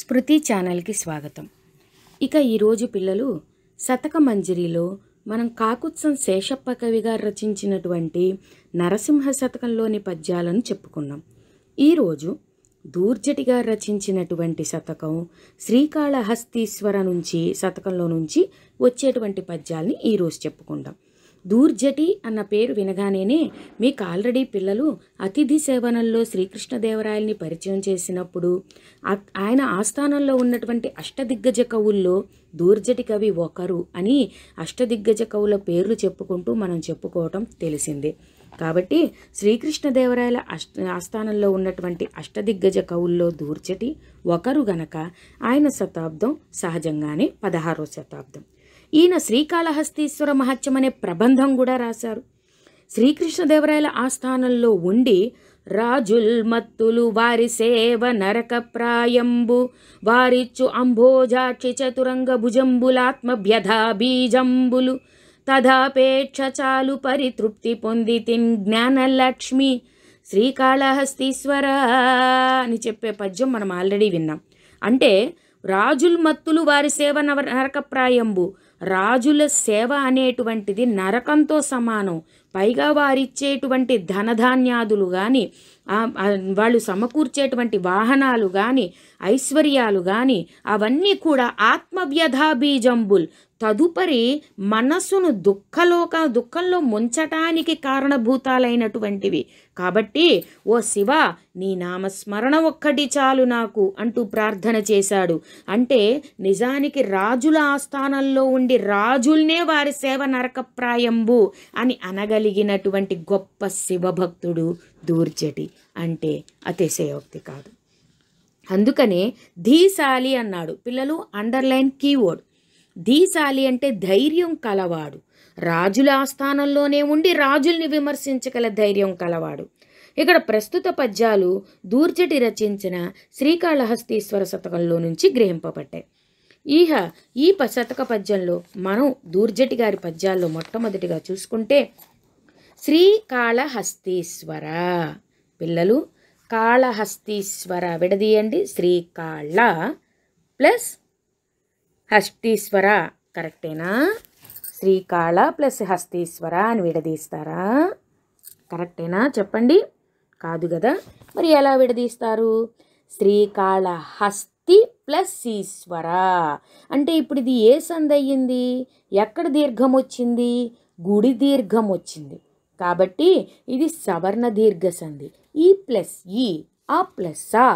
స్మృతి ఛానల్కి స్వాగతం ఇక ఈరోజు పిల్లలు శతక మంజరిలో మనం కాకుత్సం శేషప్ప కవి గారు రచించినటువంటి నరసింహ శతకంలోని పద్యాలను చెప్పుకున్నాం ఈరోజు దూర్జటి గారు రచించినటువంటి శతకం శ్రీకాళహస్తీశ్వర నుంచి శతకంలో నుంచి వచ్చేటువంటి పద్యాల్ని ఈరోజు చెప్పుకుందాం దూర్జటి అన్న పేరు వినగానేనే మీకు ఆల్రెడీ పిల్లలు అతిథి సేవనంలో శ్రీకృష్ణదేవరాయల్ని పరిచయం చేసినప్పుడు ఆయన ఆస్థానంలో ఉన్నటువంటి అష్టదిగ్గజ కవుల్లో దూర్జటి కవి ఒకరు అని అష్టదిగ్గజ కవుల పేర్లు చెప్పుకుంటూ మనం చెప్పుకోవటం తెలిసిందే కాబట్టి శ్రీకృష్ణదేవరాయల అష్ట ఆస్థానంలో ఉన్నటువంటి అష్టదిగ్గజ కవుల్లో దూర్చటి ఒకరు గనక ఆయన శతాబ్దం సహజంగానే పదహారో శతాబ్దం ఈయన శ్రీకాళహస్తీశ్వర మహత్యం అనే ప్రబంధం కూడా రాశారు శ్రీకృష్ణదేవరాయల ఆస్థానంలో ఉండి రాజుల్ మత్తులు వారి సేవ నరకప్రాయంబు వారిచ్చు అంభోజాక్షి చతురంగ వ్యధా బీజంబులు తదాపేక్ష చాలు పరితృప్తి పొంది తిన్ జ్ఞానలక్ష్మి శ్రీకాళహస్తీశ్వర అని చెప్పే పద్యం మనం ఆల్రెడీ విన్నాం అంటే రాజుల్ మత్తులు వారి సేవ నవ నరకప్రాయంబు రాజుల సేవ అనేటువంటిది నరకంతో సమానం పైగా వారిచ్చేటువంటి ధనధాన్యాదులు కానీ వాళ్ళు సమకూర్చేటువంటి వాహనాలు కానీ ఐశ్వర్యాలు కానీ అవన్నీ కూడా ఆత్మవ్యధా బీజంబుల్ తదుపరి మనస్సును దుఃఖలోక దుఃఖంలో ముంచటానికి కారణభూతాలైనటువంటివి కాబట్టి ఓ శివ నీ నామస్మరణ ఒక్కటి చాలు నాకు అంటూ ప్రార్థన చేశాడు అంటే నిజానికి రాజుల ఆస్థానంలో ఉండి రాజుల్నే వారి సేవ నరకప్రాయంబు అని అనగలిగినటువంటి గొప్ప శివభక్తుడు దూర్జటి అంటే అతిశయోక్తి కాదు అందుకనే ధీశాలి అన్నాడు పిల్లలు అండర్లైన్ కీవర్డ్ ధీశాలి అంటే ధైర్యం కలవాడు రాజుల ఆస్థానంలోనే ఉండి రాజుల్ని విమర్శించగల ధైర్యం కలవాడు ఇక్కడ ప్రస్తుత పద్యాలు దూర్జటి రచించిన శ్రీకాళహస్తీశ్వర శతకంలో నుంచి గ్రహింపబడ్డాయి ఈహ ఈ శతక పద్యంలో మనం దూర్జటి గారి పద్యాల్లో మొట్టమొదటిగా చూసుకుంటే శ్రీకాళహస్తీశ్వర పిల్లలు కాళహస్తీశ్వర విడదీయండి శ్రీకాళ ప్లస్ హస్తీశ్వర కరెక్టేనా శ్రీకాళ ప్లస్ హస్తీశ్వర అని విడదీస్తారా కరెక్టేనా చెప్పండి కాదు కదా మరి ఎలా విడదీస్తారు శ్రీకాళహస్తి ప్లస్ ఈశ్వర అంటే ఇప్పుడు ఇది ఏ సందయ్యింది ఎక్కడ దీర్ఘం వచ్చింది గుడి దీర్ఘం వచ్చింది కాబట్టి ఇది సవర్ణ దీర్ఘ సంధి ఈ ప్లస్ ఈ ఆ ప్లస్ ఆ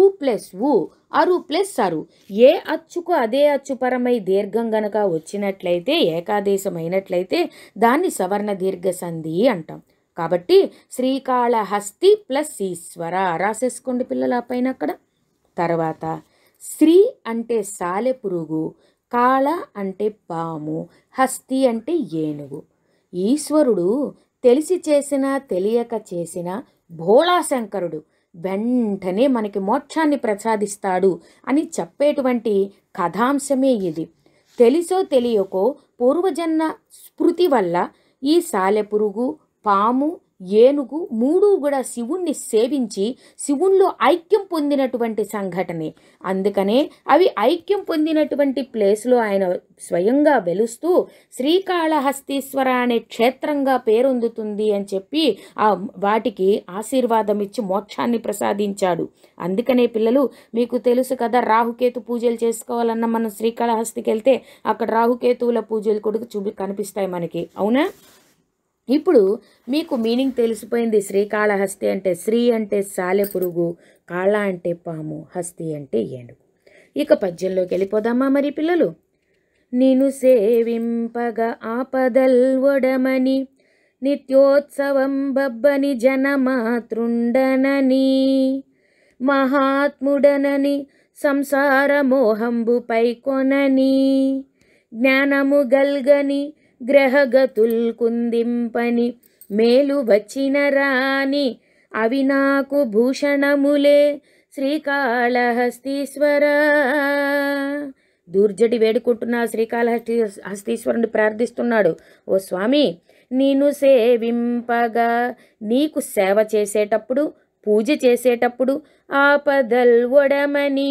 ఉ ప్లస్ ఉ అరు ప్లస్ అరు ఏ అచ్చుకు అదే అచ్చుపరమై దీర్ఘం గనక వచ్చినట్లయితే ఏకాదేశమైనట్లయితే దాన్ని సవర్ణ దీర్ఘ సంధి అంటాం కాబట్టి శ్రీకాళహస్తి ప్లస్ ఈశ్వర రాసేసుకోండి పిల్లల పైన అక్కడ తర్వాత శ్రీ అంటే సాలె పురుగు కాళ అంటే పాము హస్తి అంటే ఏనుగు ఈశ్వరుడు తెలిసి చేసినా తెలియక చేసిన భోళాశంకరుడు వెంటనే మనకి మోక్షాన్ని ప్రసాదిస్తాడు అని చెప్పేటువంటి కథాంశమే ఇది తెలుసో తెలియకో పూర్వజన్మ స్మృతి వల్ల ఈ సాలెపురుగు పాము ఏనుగు మూడు కూడా శివుణ్ణి సేవించి శివుణ్ణిలో ఐక్యం పొందినటువంటి సంఘటనే అందుకనే అవి ఐక్యం పొందినటువంటి ప్లేస్లో ఆయన స్వయంగా వెలుస్తూ శ్రీకాళహస్తీశ్వర అనే క్షేత్రంగా పేరొందుతుంది అని చెప్పి ఆ వాటికి ఆశీర్వాదం ఇచ్చి మోక్షాన్ని ప్రసాదించాడు అందుకనే పిల్లలు మీకు తెలుసు కదా రాహుకేతు పూజలు చేసుకోవాలన్న మనం శ్రీకాళహస్తికి వెళ్తే అక్కడ రాహుకేతువుల పూజలు కూడా చూపి కనిపిస్తాయి మనకి అవునా ఇప్పుడు మీకు మీనింగ్ తెలిసిపోయింది శ్రీకాళహస్తి అంటే శ్రీ అంటే సాలెపురుగు కాళ అంటే పాము హస్తి అంటే ఏనుగు ఇక పద్యంలోకి వెళ్ళిపోదామా మరి పిల్లలు నిను సేవింపగ ఆపదల్ ఒడమని నిత్యోత్సవం బబ్బని జనమాతృండనని మహాత్ముడనని సంసార మోహంబు పైకొనని జ్ఞానము గల్గని గ్రహగతుల్ కుందింపని మేలు వచ్చిన రాని అవి నాకు భూషణములే శ్రీకాళహస్తీశ్వర దుర్జడి వేడుకుంటున్న శ్రీకాళహస్తి హస్తీశ్వరుని ప్రార్థిస్తున్నాడు ఓ స్వామి నేను సేవింపగా నీకు సేవ చేసేటప్పుడు పూజ చేసేటప్పుడు ఆపదల్ ఒడమని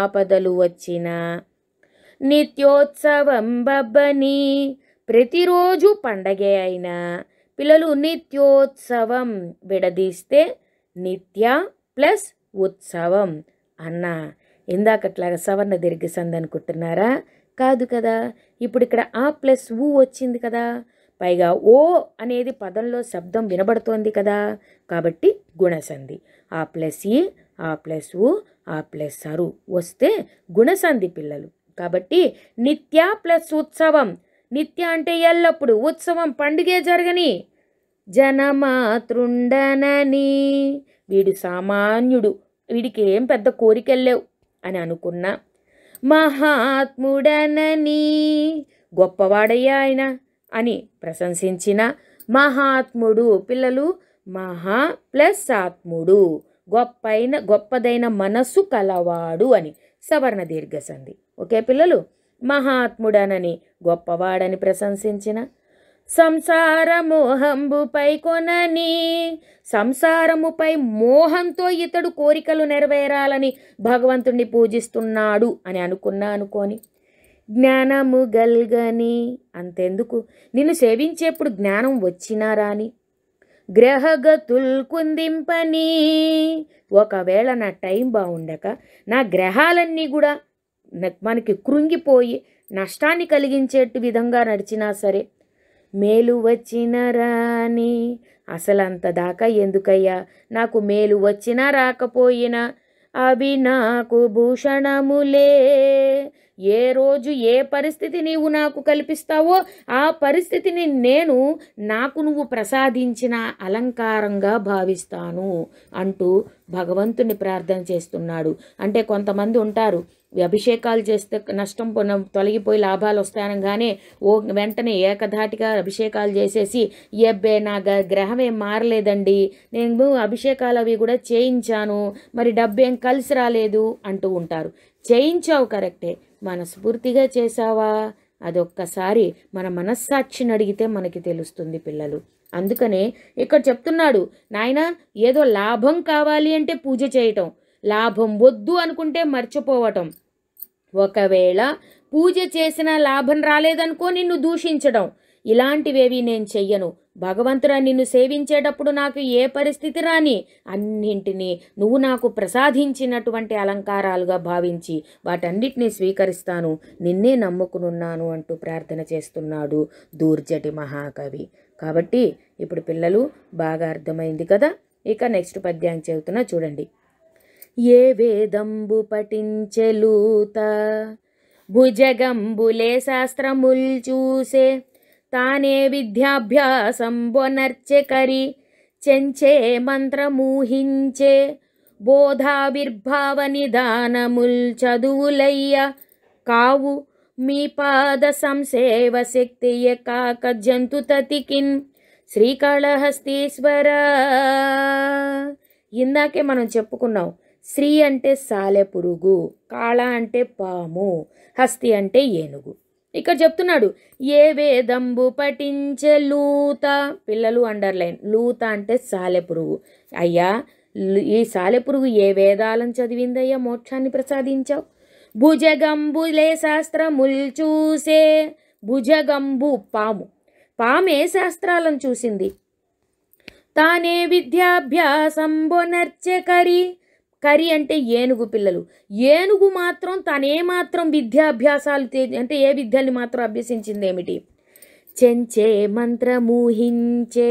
ఆపదలు వచ్చిన నిత్యోత్సవం బబ్బనీ ప్రతిరోజు పండగే అయినా పిల్లలు నిత్యోత్సవం విడదీస్తే నిత్య ప్లస్ ఉత్సవం అన్న ఇందాకట్లాగా సవర్ణ సంధి అనుకుంటున్నారా కాదు కదా ఇప్పుడు ఇక్కడ ఆ ప్లస్ ఊ వచ్చింది కదా పైగా ఓ అనేది పదంలో శబ్దం వినబడుతోంది కదా కాబట్టి గుణసంధి ఆ ప్లస్ ఈ ఆ ప్లస్ ఊ ఆ ప్లస్ అరు వస్తే గుణసంధి పిల్లలు కాబట్టి నిత్య ప్లస్ ఉత్సవం నిత్య అంటే ఎల్లప్పుడు ఉత్సవం పండుగే జరగని జనమాతృండనని వీడు సామాన్యుడు వీడికి ఏం పెద్ద కోరికెళ్ళావు అని అనుకున్నా మహాత్ముడనని గొప్పవాడయ్యా ఆయన అని ప్రశంసించిన మహాత్ముడు పిల్లలు మహా ప్లస్ ఆత్ముడు గొప్పైన గొప్పదైన మనస్సు కలవాడు అని సవర్ణ దీర్ఘసంధి ఓకే పిల్లలు మహాత్ముడనని గొప్పవాడని ప్రశంసించిన సంసార మోహంబుపై కొనని సంసారముపై మోహంతో ఇతడు కోరికలు నెరవేరాలని భగవంతుణ్ణి పూజిస్తున్నాడు అని అనుకున్నా అనుకోని జ్ఞానము గల్గని అంతెందుకు నిన్ను సేవించేప్పుడు జ్ఞానం వచ్చినా రాని గ్రహగతుల్ కుందింపని ఒకవేళ నా టైం బాగుండక నా గ్రహాలన్నీ కూడా మనకి కృంగిపోయి నష్టాన్ని కలిగించేట్టు విధంగా నడిచినా సరే మేలు వచ్చిన రాని అసలు అంత దాకా ఎందుకయ్యా నాకు మేలు వచ్చినా రాకపోయినా అవి నాకు భూషణములే ఏ రోజు ఏ పరిస్థితి నీవు నాకు కల్పిస్తావో ఆ పరిస్థితిని నేను నాకు నువ్వు ప్రసాదించిన అలంకారంగా భావిస్తాను అంటూ భగవంతుని ప్రార్థన చేస్తున్నాడు అంటే కొంతమంది ఉంటారు అభిషేకాలు చేస్తే నష్టం తొలగిపోయి లాభాలు కానీ ఓ వెంటనే ఏకధాటిగా అభిషేకాలు చేసేసి ఎబ్బే నా గ్రహం ఏం మారలేదండి నేను అభిషేకాలు అవి కూడా చేయించాను మరి డబ్బేం కలిసి రాలేదు అంటూ ఉంటారు చేయించావు కరెక్టే మనస్ఫూర్తిగా చేశావా అదొక్కసారి మన మనస్సాక్షిని అడిగితే మనకి తెలుస్తుంది పిల్లలు అందుకనే ఇక్కడ చెప్తున్నాడు నాయన ఏదో లాభం కావాలి అంటే పూజ చేయటం లాభం వద్దు అనుకుంటే మర్చిపోవటం ఒకవేళ పూజ చేసిన లాభం రాలేదనుకో నిన్ను దూషించడం ఇలాంటివేవి నేను చెయ్యను భగవంతుడా నిన్ను సేవించేటప్పుడు నాకు ఏ పరిస్థితి రాని అన్నింటినీ నువ్వు నాకు ప్రసాదించినటువంటి అలంకారాలుగా భావించి వాటన్నిటినీ స్వీకరిస్తాను నిన్నే నమ్ముకునున్నాను అంటూ ప్రార్థన చేస్తున్నాడు దూర్జటి మహాకవి కాబట్టి ఇప్పుడు పిల్లలు బాగా అర్థమైంది కదా ఇక నెక్స్ట్ పద్యం చెబుతున్నా చూడండి ఏ వేదంబు పఠించెలూత భుజగంబులే శాస్త్రముల్ చూసే తానే విద్యాభ్యాసం బొనర్చకరి చెంచే మంత్రమూహించే బోధావిర్భావ నిదానముల్ చదువులయ్య కావు మీ పాద సంసేవ శక్తియ కాక జంతు తతికిన్ శ్రీకాళహస్తీశ్వర ఇందాకే మనం చెప్పుకున్నాం శ్రీ అంటే సాలెపురుగు కాళ అంటే పాము హస్తి అంటే ఏనుగు ఇక్కడ చెప్తున్నాడు ఏ వేదంబు పఠించే లూత పిల్లలు అండర్లైన్ లూత అంటే సాలెపురుగు అయ్యా ఈ సాలెపురుగు ఏ వేదాలను చదివిందయ్యా మోక్షాన్ని ప్రసాదించావు భుజగంబులే శాస్త్రముల్ చూసే భుజగంబు పాము పామే శాస్త్రాలను చూసింది తానే విద్యాభ్యాసంబు నర్చకరి కరి అంటే ఏనుగు పిల్లలు ఏనుగు మాత్రం తనే మాత్రం విద్యాభ్యాసాలు అంటే ఏ విద్యల్ని మాత్రం అభ్యసించింది ఏమిటి చెంచే మంత్రమూహించే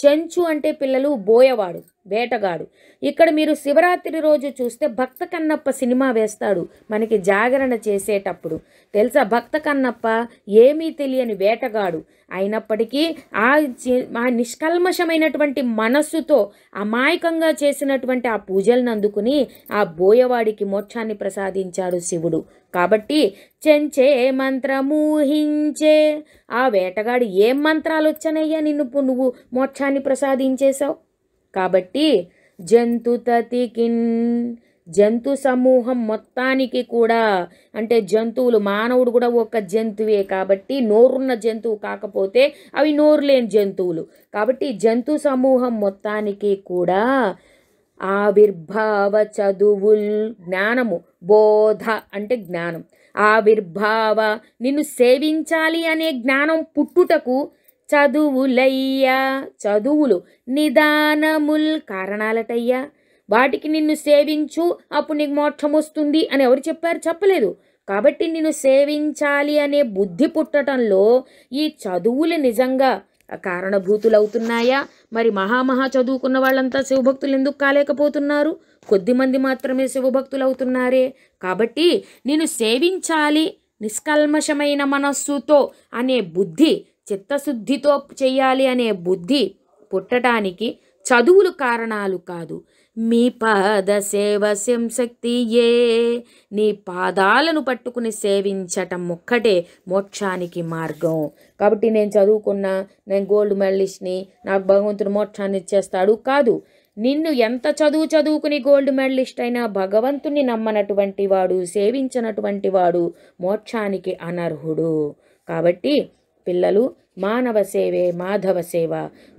చెంచు అంటే పిల్లలు బోయవాడు వేటగాడు ఇక్కడ మీరు శివరాత్రి రోజు చూస్తే భక్త కన్నప్ప సినిమా వేస్తాడు మనకి జాగరణ చేసేటప్పుడు తెలుసా భక్త కన్నప్ప ఏమీ తెలియని వేటగాడు అయినప్పటికీ ఆ ఆ నిష్కల్మషమైనటువంటి మనస్సుతో అమాయకంగా చేసినటువంటి ఆ పూజలను అందుకుని ఆ బోయవాడికి మోక్షాన్ని ప్రసాదించాడు శివుడు కాబట్టి చెంచే మంత్రమూహించే ఆ వేటగాడు ఏం మంత్రాలు వచ్చానయ్యా నిన్ను నువ్వు మోక్షాన్ని ప్రసాదించేశావు కాబట్టి జంతు తతికిన్ జంతు సమూహం మొత్తానికి కూడా అంటే జంతువులు మానవుడు కూడా ఒక జంతువే కాబట్టి నోరున్న జంతువు కాకపోతే అవి నోరు లేని జంతువులు కాబట్టి జంతు సమూహం మొత్తానికి కూడా ఆవిర్భావ చదువుల్ జ్ఞానము బోధ అంటే జ్ఞానం ఆవిర్భావ నిన్ను సేవించాలి అనే జ్ఞానం పుట్టుటకు చదువులయ్యా చదువులు నిదానముల్ కారణాలటయ్యా వాటికి నిన్ను సేవించు అప్పుడు నీకు మోక్షం వస్తుంది అని ఎవరు చెప్పారు చెప్పలేదు కాబట్టి నిన్ను సేవించాలి అనే బుద్ధి పుట్టడంలో ఈ చదువులు నిజంగా కారణభూతులవుతున్నాయా మరి మహామహా చదువుకున్న వాళ్ళంతా శివభక్తులు ఎందుకు కాలేకపోతున్నారు కొద్దిమంది మాత్రమే శివభక్తులు అవుతున్నారే కాబట్టి నేను సేవించాలి నిష్కల్మషమైన మనస్సుతో అనే బుద్ధి చిత్తశుద్ధితో చేయాలి అనే బుద్ధి పుట్టడానికి చదువులు కారణాలు కాదు మీ పాద సేవ ఏ నీ పాదాలను పట్టుకుని సేవించటం ఒక్కటే మోక్షానికి మార్గం కాబట్టి నేను చదువుకున్న నేను గోల్డ్ మెడలిస్ట్ని నాకు భగవంతుడు మోక్షాన్ని ఇచ్చేస్తాడు కాదు నిన్ను ఎంత చదువు చదువుకుని గోల్డ్ మెడలిస్ట్ అయినా భగవంతుని నమ్మనటువంటి వాడు సేవించినటువంటి వాడు మోక్షానికి అనర్హుడు కాబట్టి పిల్లలు మానవ సేవే మాధవ సేవ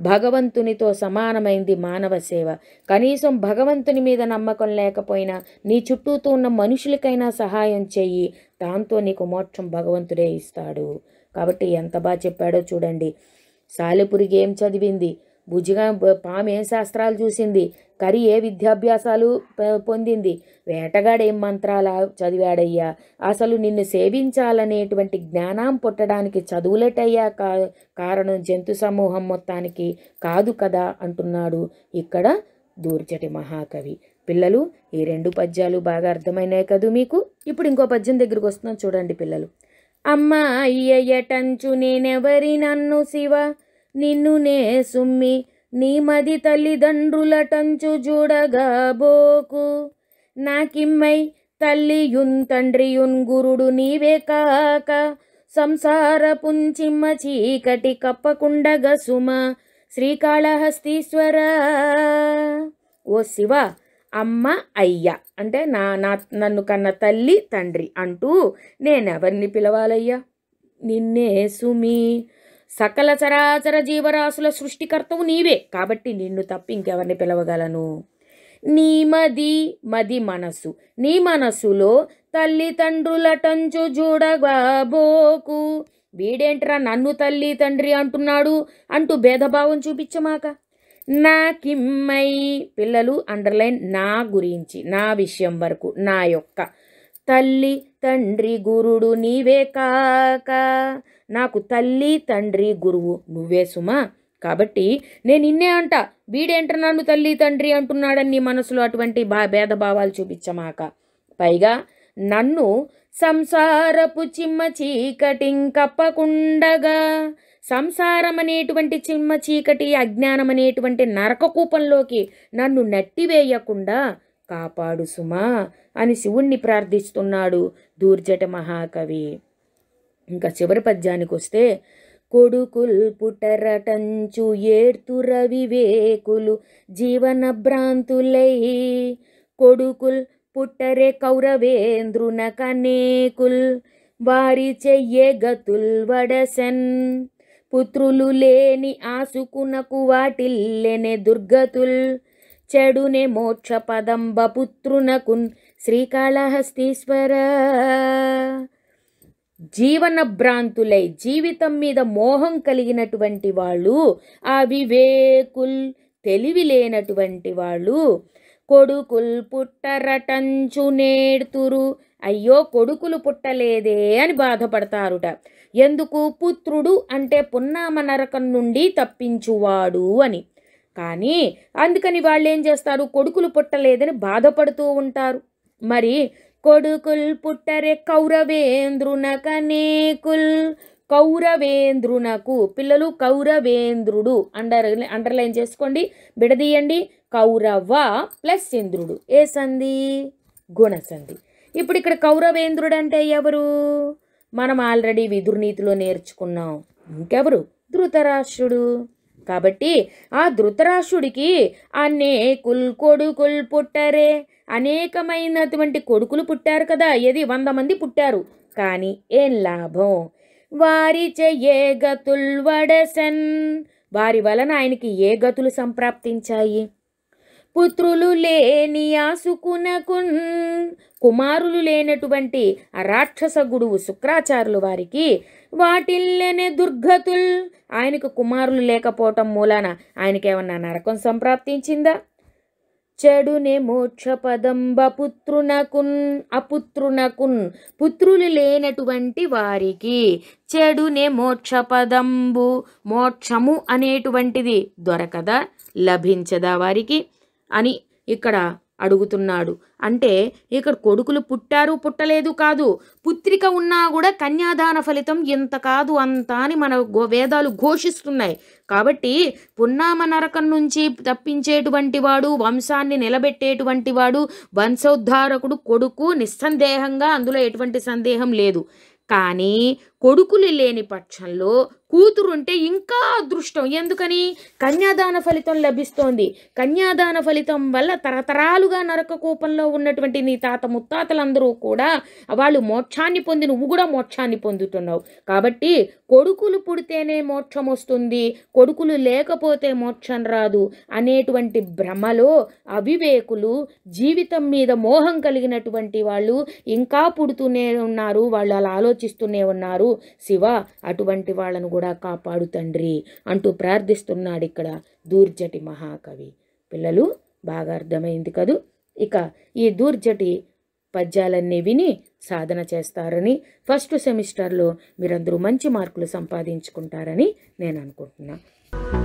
భగవంతునితో సమానమైంది మానవ సేవ కనీసం భగవంతుని మీద నమ్మకం లేకపోయినా నీ చుట్టూతో ఉన్న మనుషులకైనా సహాయం చెయ్యి దాంతో నీకు మోక్షం భగవంతుడే ఇస్తాడు కాబట్టి ఎంత బాగా చెప్పాడో చూడండి సాలెపురిగి ఏం చదివింది భుజిగా పాము ఏం శాస్త్రాలు చూసింది కరి ఏ విద్యాభ్యాసాలు పొందింది వేటగాడు ఏం మంత్రాల చదివాడయ్యా అసలు నిన్ను సేవించాలనేటువంటి జ్ఞానం పుట్టడానికి చదువులటయ్యా కా కారణం జంతు సమూహం మొత్తానికి కాదు కదా అంటున్నాడు ఇక్కడ దూర్చటి మహాకవి పిల్లలు ఈ రెండు పద్యాలు బాగా అర్థమైనాయి కదూ మీకు ఇప్పుడు ఇంకో పద్యం దగ్గరికి వస్తున్నాం చూడండి పిల్లలు అమ్మా అయ్యయ్యటంచు నేనెవరి నన్ను శివ నిన్ను నే సుమ్మి నీ మది తల్లిదండ్రులటంచు చూడగాబోకు నాకిమ్మై తల్లియున్ తండ్రియున్ గురుడు నీవే కాక సంసార పుంచిమ్మ చీకటి కప్పకుండగ సుమ శ్రీకాళహస్తీశ్వర ఓ శివ అమ్మ అయ్య అంటే నా నా నన్ను కన్న తల్లి తండ్రి అంటూ నేనెవరిని పిలవాలయ్యా నిన్నే సుమి సకల చరాచర జీవరాశుల సృష్టికర్తవు నీవే కాబట్టి నిన్ను తప్పి ఇంకెవరిని పిలవగలను నీ మది మది మనసు నీ మనసులో తల్లితండ్రులటంచు టంచు చూడబాబోకు వీడేంట్రా నన్ను తల్లి తండ్రి అంటున్నాడు అంటూ భేదభావం చూపించమాక నా కిమ్మై పిల్లలు అండర్లైన్ నా గురించి నా విషయం వరకు నా యొక్క తల్లి తండ్రి గురుడు నీవే కాక నాకు తల్లి తండ్రి గురువు నువ్వే సుమా కాబట్టి నేను ఇన్నే అంట వీడేంట నన్ను తల్లి తండ్రి అంటున్నాడని నీ మనసులో అటువంటి బా భేదభావాలు చూపించమాక పైగా నన్ను సంసారపు చిమ్మ కప్పకుండగా సంసారం అనేటువంటి చిమ్మ చీకటి అజ్ఞానం అనేటువంటి నరకకూపంలోకి నన్ను నట్టివేయకుండా కాపాడు సుమా అని శివుణ్ణి ప్రార్థిస్తున్నాడు దూర్జట మహాకవి ఇంకా చివరి పద్యానికి వస్తే కొడుకుల్ పుటరటంచు ఏర్తుర వేకులు జీవన భ్రాంతులై కొడుకుల్ పుట్టరే కౌరవేంద్రునకనేకుల్ వారి చెయ్యే గతుల్ వడసన్ పుత్రులు లేని ఆసుకునకు వాటిల్లెనే దుర్గతుల్ చెడునే మోక్ష పదంబ పుత్రునకున్ శ్రీకాళహస్తీశ్వర జీవనభ్రాంతులై జీవితం మీద మోహం కలిగినటువంటి వాళ్ళు అవివేకుల్ తెలివి లేనటువంటి వాళ్ళు కొడుకుల్ పుట్టరటంచు నేడుతురు అయ్యో కొడుకులు పుట్టలేదే అని బాధపడతారుట ఎందుకు పుత్రుడు అంటే పున్నామ నరకం నుండి తప్పించువాడు అని కానీ అందుకని వాళ్ళు ఏం చేస్తారు కొడుకులు పుట్టలేదని బాధపడుతూ ఉంటారు మరి కొడుకుల్ పుట్టరే కౌరవేంద్రునకనేకుల్ కౌరవేంద్రునకు పిల్లలు కౌరవేంద్రుడు అండర్ అండర్లైన్ చేసుకోండి బిడదీయండి కౌరవ ప్లస్ ఇంద్రుడు ఏ సంధి గుణసంధి ఇప్పుడు ఇక్కడ కౌరవేంద్రుడు అంటే ఎవరు మనం ఆల్రెడీ విధుర్నీతిలో నేర్చుకున్నాం ఇంకెవరు ధృతరాష్ట్రుడు కాబట్టి ఆ ధృతరాష్ట్రుడికి అనేకుల్ కొడుకుల్ పుట్టరే అనేకమైనటువంటి కొడుకులు పుట్టారు కదా ఏది వంద మంది పుట్టారు కానీ ఏం లాభం వారి చెయ్యే గతుల్ వడసన్ వారి వలన ఆయనకి ఏ గతులు సంప్రాప్తించాయి పుత్రులు లేని ఆసుకునకున్ కుమారులు లేనటువంటి ఆ రాక్షస గుడువు శుక్రాచార్యులు వారికి వాటిల్లేనే దుర్గతుల్ ఆయనకు కుమారులు లేకపోవటం మూలాన ఆయనకేమన్నా నరకం సంప్రాప్తించిందా చెడునే మోక్ష పదంబ పుత్రునకున్ అపుత్రునకున్ పుత్రులు లేనటువంటి వారికి చెడునే మోక్ష పదంబు మోక్షము అనేటువంటిది దొరకదా లభించదా వారికి అని ఇక్కడ అడుగుతున్నాడు అంటే ఇక్కడ కొడుకులు పుట్టారు పుట్టలేదు కాదు పుత్రిక ఉన్నా కూడా కన్యాదాన ఫలితం ఎంత కాదు అంత అని మన వేదాలు ఘోషిస్తున్నాయి కాబట్టి పున్నామ నరకం నుంచి తప్పించేటువంటి వాడు వంశాన్ని నిలబెట్టేటువంటి వాడు వంశోద్ధారకుడు కొడుకు నిస్సందేహంగా అందులో ఎటువంటి సందేహం లేదు కానీ కొడుకులు లేని పక్షంలో కూతురుంటే ఇంకా అదృష్టం ఎందుకని కన్యాదాన ఫలితం లభిస్తోంది కన్యాదాన ఫలితం వల్ల తరతరాలుగా నరక కూపంలో ఉన్నటువంటి నీ తాత ముత్తాతలందరూ కూడా వాళ్ళు మోక్షాన్ని పొంది నువ్వు కూడా మోక్షాన్ని పొందుతున్నావు కాబట్టి కొడుకులు పుడితేనే మోక్షం వస్తుంది కొడుకులు లేకపోతే మోక్షం రాదు అనేటువంటి భ్రమలో అవివేకులు జీవితం మీద మోహం కలిగినటువంటి వాళ్ళు ఇంకా పుడుతూనే ఉన్నారు వాళ్ళు అలా ఆలోచిస్తూనే ఉన్నారు శివ అటువంటి వాళ్ళను కూడా కాపాడు తండ్రి అంటూ ప్రార్థిస్తున్నాడు ఇక్కడ దూర్జటి మహాకవి పిల్లలు బాగా అర్థమైంది కదూ ఇక ఈ దూర్జటి పద్యాలన్నీ విని సాధన చేస్తారని ఫస్ట్ సెమిస్టర్లో మీరందరూ మంచి మార్కులు సంపాదించుకుంటారని నేను అనుకుంటున్నాను